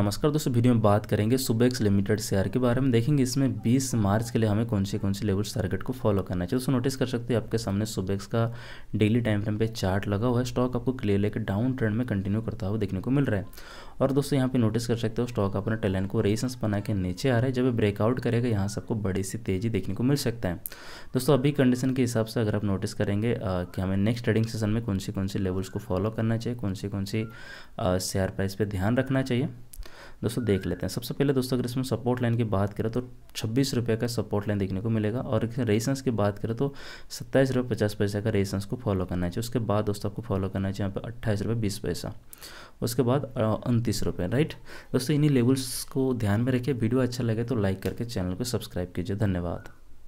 नमस्कार दोस्तों वीडियो में बात करेंगे सुबेक्स लिमिटेड शेयर के बारे में देखेंगे इसमें 20 मार्च के लिए हमें कौन से कौन सी लेवल्स टारगेट को फॉलो करना चाहिए दोस्तों नोटिस कर सकते हैं आपके सामने सुबेक्स का डेली टाइम फ्रेम पे चार्ट लगा हुआ है स्टॉक आपको क्लियर लेकर डाउन ट्रेंड में कंटिन्यू करता हुआ देखने को मिल रहा है और दोस्तों यहाँ पर नोटिस कर सकते हो स्टॉक अपने टेलेंट को रेसेंस बना के नीचे आ रहा है जब ब्रेकआउट करेगा यहाँ से आपको बड़ी सी तेजी देखने को मिल सकता है दोस्तों अभी कंडीशन के हिसाब से अगर आप नोटिस करेंगे कि हमें नेक्स्ट ट्रेडिंग सेशन में कौन सी कौन सी लेवल्स को फॉलो करना चाहिए कौन सी कौन सी शेयर प्राइस पर ध्यान रखना चाहिए दोस्तों देख लेते हैं सबसे पहले दोस्तों अगर इसमें सपोर्ट लाइन की बात करें तो छब्बीस रुपये का सपोर्ट लाइन देखने को मिलेगा और रेजिस्टेंस की बात करें तो सत्ताईस रुपये पचास पैसा का रेजिस्टेंस को फॉलो करना चाहिए उसके बाद दोस्तों आपको फॉलो करना चाहिए यहाँ पर अट्ठाईस रुपये बीस पैसा उसके बाद उनतीस रुपये राइट दोस्तों इन्हीं लेवल्स को ध्यान में रखिए वीडियो अच्छा लगे तो लाइक करके चैनल को सब्सक्राइब कीजिए धन्यवाद